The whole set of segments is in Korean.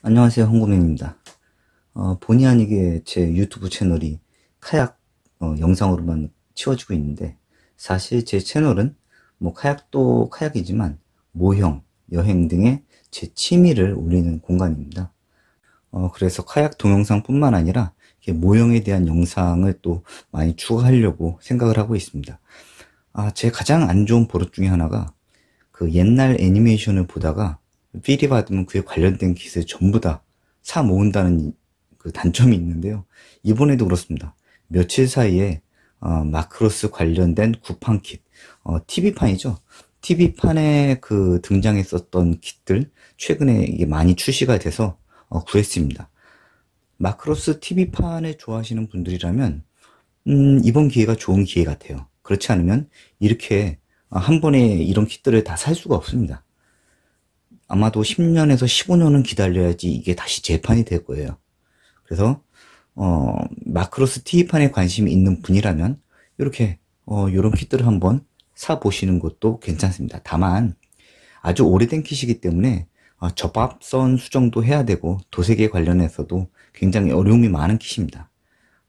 안녕하세요 홍구민입니다 어, 본의 아니게 제 유튜브 채널이 카약 어, 영상으로만 치워지고 있는데 사실 제 채널은 뭐 카약도 카약이지만 모형, 여행 등의 제 취미를 올리는 공간입니다 어, 그래서 카약 동영상뿐만 아니라 모형에 대한 영상을 또 많이 추가하려고 생각을 하고 있습니다 아, 제 가장 안 좋은 버릇 중에 하나가 그 옛날 애니메이션을 보다가 피리으면그에 관련된 기세 전부 다 사 모은다는 그 단점이 있는데요. 이번에도 그렇습니다. 며칠 사이에 어, 마크로스 관련된 구판 킷, 어, TV판이죠. TV판에 그 등장했었던 킷들 최근에 이게 많이 출시가 돼서 어, 구했습니다. 마크로스 TV판을 좋아하시는 분들이라면 음, 이번 기회가 좋은 기회 같아요. 그렇지 않으면 이렇게 한 번에 이런 킷들을 다 살 수가 없습니다. 아마도 10년에서 15년은 기다려야지 이게 다시 재판이 될 거예요. 그래서 어, 마크로스 TV판에 관심이 있는 분이라면 이렇게 어, 요런 키트를 한번 사 보시는 것도 괜찮습니다. 다만 아주 오래된 키시기 때문에 어, 접합선 수정도 해야 되고 도색에 관련해서도 굉장히 어려움이 많은 키시입니다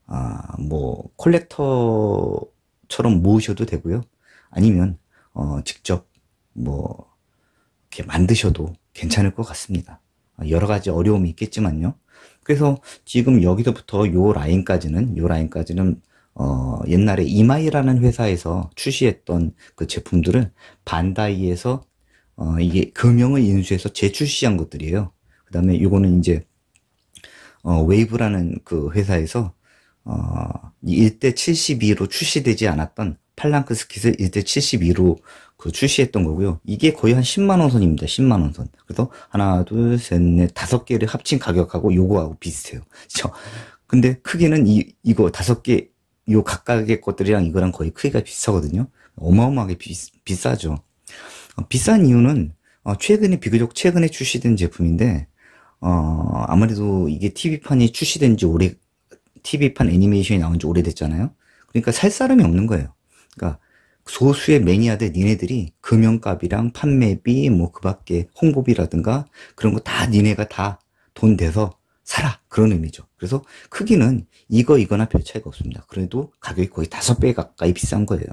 아, 뭐 컬렉터처럼 모으셔도 되고요. 아니면 어, 직접 뭐 이렇게 만드셔도 괜찮을 것 같습니다. 아, 여러 가지 어려움이 있겠지만요. 그래서 지금 여기서부터 요 라인까지는 요 라인까지는 어, 옛날에 이마이라는 회사에서 출시했던 그 제품들은 반다이에서 어, 이게 금형을 인수해서 재출시한 것들이에요. 그 다음에 이거는 이제 어, 웨이브라는 그 회사에서 어, 1대 72로 출시되지 않았던 팔랑크 스킷을 1대 72로 그 출시했던 거고요. 이게 거의 한 10만원 선입니다. 10만원 선. 그래서 하나, 둘, 셋, 넷, 다섯 개를 합친 가격하고 요거하고 비슷해요. 그쵸? 근데 크기는 이, 이거 다섯 개, 요 각각의 것들이랑 이거랑 거의 크기가 비슷하거든요. 어마어마하게 비, 비싸죠. 어, 비싼 이유는, 어, 최근에, 비교적 최근에 출시된 제품인데, 어, 아무래도 이게 TV판이 출시된 지 오래, TV판 애니메이션이 나온 지 오래됐잖아요. 그러니까 살 사람이 없는 거예요. 그러니까 소수의 매니아들 니네들이 금연값이랑 판매비 뭐 그 밖에 홍보비라든가 그런 거 다 니네가 다돈 돼서 사라 그런 의미죠. 그래서 크기는 이거 이거나 별 차이가 없습니다. 그래도 가격이 거의 다섯 배 가까이 비싼 거예요.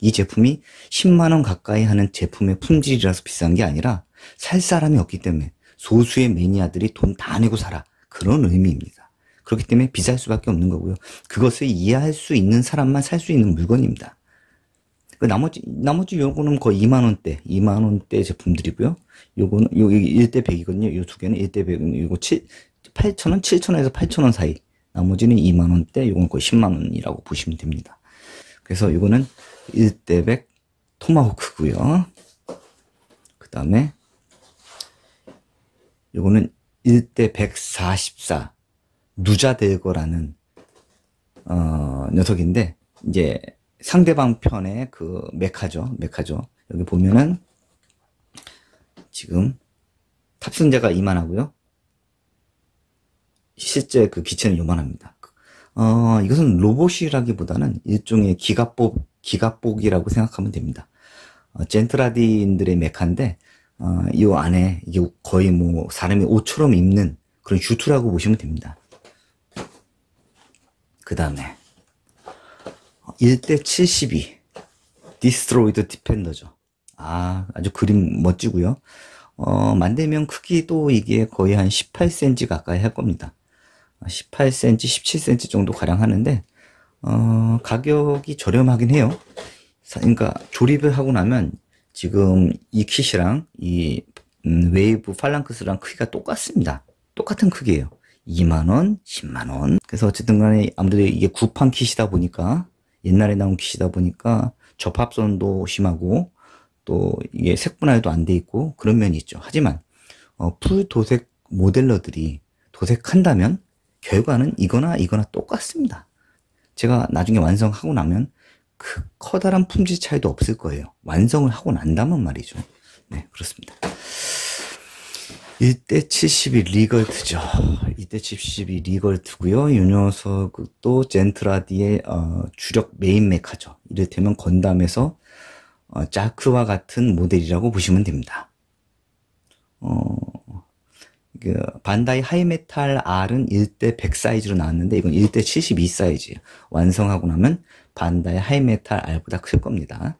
이 제품이 10만 원 가까이 하는 제품의 품질이라서 비싼 게 아니라 살 사람이 없기 때문에 소수의 매니아들이 돈 다 내고 사라 그런 의미입니다. 그렇기 때문에 비쌀 수밖에 없는 거고요. 그것을 이해할 수 있는 사람만 살 수 있는 물건입니다. 그 나머지, 나머지 요거는 거의 2만원대, 2만원대 제품들이고요. 요거는, 요, 1대 100이거든요. 요 두 개는 1대 100, 요거 7, 8천원 7천원에서 8천원 사이. 나머지는 2만원대, 요건 거의 10만원이라고 보시면 됩니다. 그래서 요거는 1대 100 토마호크고요. 그 다음에 요거는 1대 144 누자대거라는 어, 녀석인데 이제 상대방 편의 그 메카죠. 메카죠. 여기 보면은 지금 탑승자가 이만하고요. 실제 그 기체는 요만합니다. 어, 이것은 로봇이라기보다는 일종의 기갑복, 기갑복이라고 생각하면 됩니다. 어, 젠트라디인들의 메카인데, 어, 이 안에 이게 거의 뭐 사람이 옷처럼 입는 그런 슈트라고 보시면 됩니다. 그 다음에, 1대 72. 디스트로이드 디펜더죠. 아, 아주 그림 멋지고요. 어, 만들면 크기도 이게 거의 한 18cm 가까이 할 겁니다. 18cm, 아, 17cm 정도 가량 하는데 어, 가격이 저렴하긴 해요. 그러니까 조립을 하고 나면 지금 이 킷이랑 이 음, 웨이브 팔랑크스랑 크기가 똑같습니다. 똑같은 크기예요. 2만원, 10만원. 그래서 어쨌든 간에 아무래도 이게 구판 킷이다 보니까 옛날에 나온 기이다 보니까 접합선도 심하고 또 이게 색분화에도 안 돼 있고 그런 면이 있죠. 하지만 어, 풀 도색 모델러들이 도색한다면 결과는 이거나 이거나 똑같습니다. 제가 나중에 완성하고 나면 그 커다란 품질 차이도 없을 거예요. 완성을 하고 난다면 말이죠. 네, 그렇습니다. 이때 72 리걸트죠. 이때 72 리걸트고요. 이 녀석도 젠트라디의 어, 주력 메인 메카죠. 이를테면 건담에서 어, 자크와 같은 모델이라고 보시면 됩니다. 어, 그 반다이 하이메탈 R은 1대 100 사이즈로 나왔는데 이건 1대 72 사이즈. 예요 완성하고 나면 반다이 하이메탈 R보다 클 겁니다.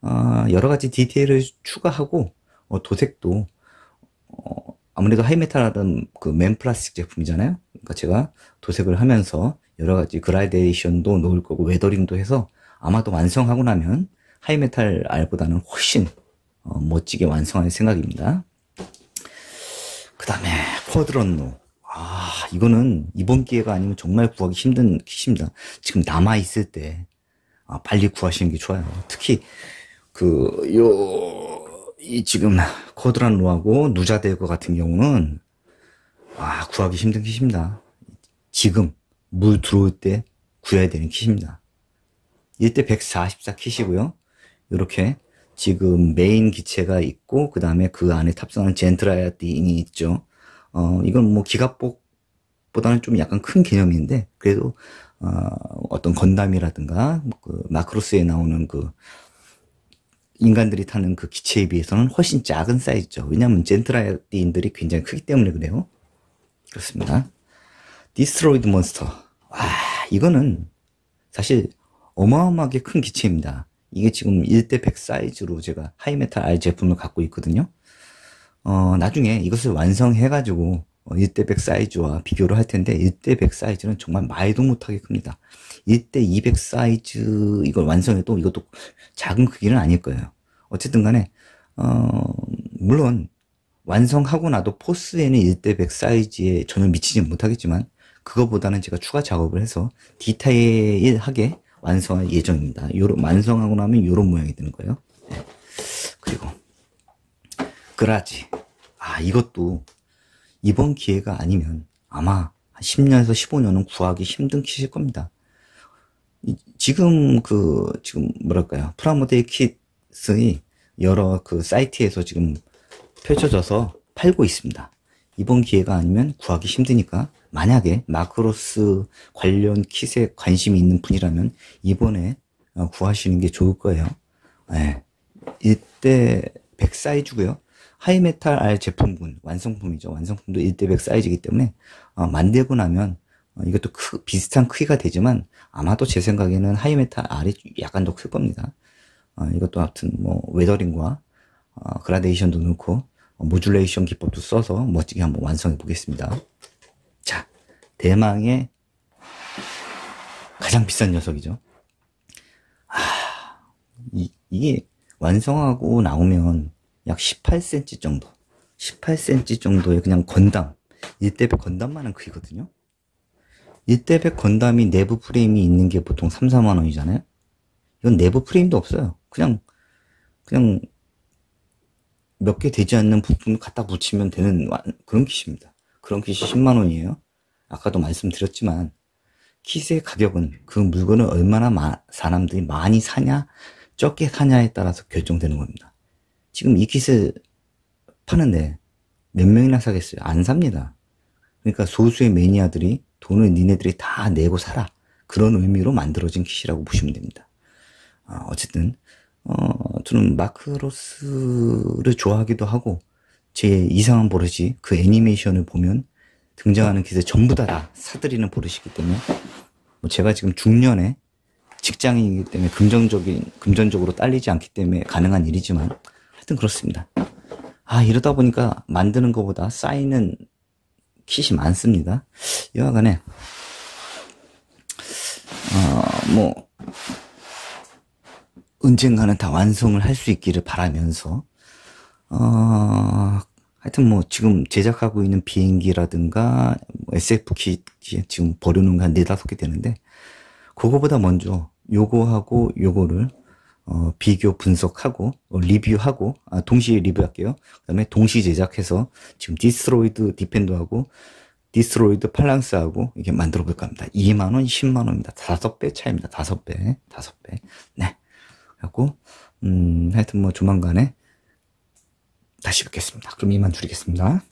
어, 여러 가지 디테일을 추가하고 어, 도색도 어, 아무래도 하이메탈은 그 맨플라스틱 제품이잖아요. 그러니까 제가 도색을 하면서 여러 가지 그라데이션도 놓을 거고 웨더링도 해서 아마도 완성하고 나면 하이메탈 알보다는 훨씬 어, 멋지게 완성할 생각입니다. 그 다음에 퍼드런노. 아 이거는 이번 기회가 아니면 정말 구하기 힘든 키입니다 지금 남아있을 때 아, 빨리 구하시는 게 좋아요. 특히 그 요 이 지금 커드란 로하고 누자데이거 같은 경우는 아 구하기 힘든 킷입니다. 지금 물 들어올 때 구해야 되는 킷입니다. 이때 144 킷이고요. 이렇게 지금 메인 기체가 있고 그 다음에 그 안에 탑승하는 젠트라이아딘이 있죠. 어 이건 뭐 기갑복보다는 좀 약간 큰 개념인데 그래도 어, 어떤 건담이라든가 그 마크로스에 나오는 그 인간들이 타는 그 기체에 비해서는 훨씬 작은 사이즈죠. 왜냐하면 젠트라디인들이 굉장히 크기 때문에 그래요. 그렇습니다. 디스트로이드 몬스터. 와, 이거는 사실 어마어마하게 큰 기체입니다. 이게 지금 1대100 사이즈로 제가 하이메탈 R 제품을 갖고 있거든요. 어, 나중에 이것을 완성해가지고 1대100 어, 사이즈와 비교를 할 텐데 1대100 사이즈는 정말 말도 못하게 큽니다. 1대200 사이즈 이걸 완성해도 이것도 작은 크기는 아닐 거예요. 어쨌든 간에 어, 물론 완성하고 나도 포스에는 1대100 사이즈에 전혀 미치지 못하겠지만 그거보다는 제가 추가 작업을 해서 디테일하게 완성할 예정입니다. 요런 완성하고 나면 이런 모양이 되는 거예요. 네. 그리고 그라지 아 이것도 이번 기회가 아니면 아마 10년에서 15년은 구하기 힘든 키실 겁니다. 지금 그, 지금 뭐랄까요. 프라모델 킷의 여러 그 사이트에서 지금 펼쳐져서 팔고 있습니다. 이번 기회가 아니면 구하기 힘드니까 만약에 마크로스 관련 킷에 관심이 있는 분이라면 이번에 어, 구하시는 게 좋을 거예요. 네. 이때 100사이즈고요. 하이메탈 R 제품군, 완성품이죠. 완성품도 1대100 사이즈이기 때문에 어, 만들고 나면 어, 이것도 크, 비슷한 크기가 되지만 아마도 제 생각에는 하이메탈 R이 약간 더 클 겁니다. 어, 이것도 아무튼 뭐 웨더링과 어, 그라데이션도 넣고 어, 모듈레이션 기법도 써서 멋지게 한번 완성해 보겠습니다. 자, 대망의 가장 비싼 녀석이죠. 아, 이, 이게 완성하고 나오면 약 18cm 정도 18cm 정도의 그냥 건담 1대100 건담만은 크기거든요 1대100 건담이 내부 프레임이 있는 게 보통 3, 4만원이잖아요 이건 내부 프레임도 없어요 그냥 그냥 몇 개 되지 않는 부품 갖다 붙이면 되는 그런 킷입니다 그런 킷이 10만원이에요 아까도 말씀드렸지만 킷의 가격은 그 물건을 얼마나 마, 사람들이 많이 사냐 적게 사냐에 따라서 결정되는 겁니다 지금 이 킷을 파는데 몇 명이나 사겠어요? 안 삽니다. 그러니까 소수의 매니아들이 돈을 니네들이 다 내고 사라. 그런 의미로 만들어진 킷이라고 보시면 됩니다. 아, 어쨌든 어, 저는 마크로스를 좋아하기도 하고 제 이상한 버릇이 그 애니메이션을 보면 등장하는 킷을 전부 다, 다 사들이는 버릇이기 때문에 뭐 제가 지금 중년에 직장이기 때문에 금전적인 금전적으로 딸리지 않기 때문에 가능한 일이지만 하여튼 그렇습니다. 아, 이러다 보니까 만드는 것보다 쌓이는 킷이 많습니다. 여하간에, 어, 뭐, 언젠가는 다 완성을 할 수 있기를 바라면서, 어, 하여튼 뭐 지금 제작하고 있는 비행기라든가 SF 뭐 킷 지금 버려놓은 게한 네다섯 개 되는데, 그거보다 먼저 요거하고 요거를 어, 비교 분석하고 어, 리뷰하고 아, 동시에 리뷰할게요. 그다음에 동시 제작해서 지금 디스트로이드 디펜드하고 디스트로이드 팔랑스하고 이게 만들어 볼까 합니다. 2만 원, 10만 원입니다. 다섯 배 차입니다. 다섯 배, 다섯 배. 네. 그래고 음, 하여튼 뭐 조만간에 다시 뵙겠습니다. 그럼 이만 줄이겠습니다.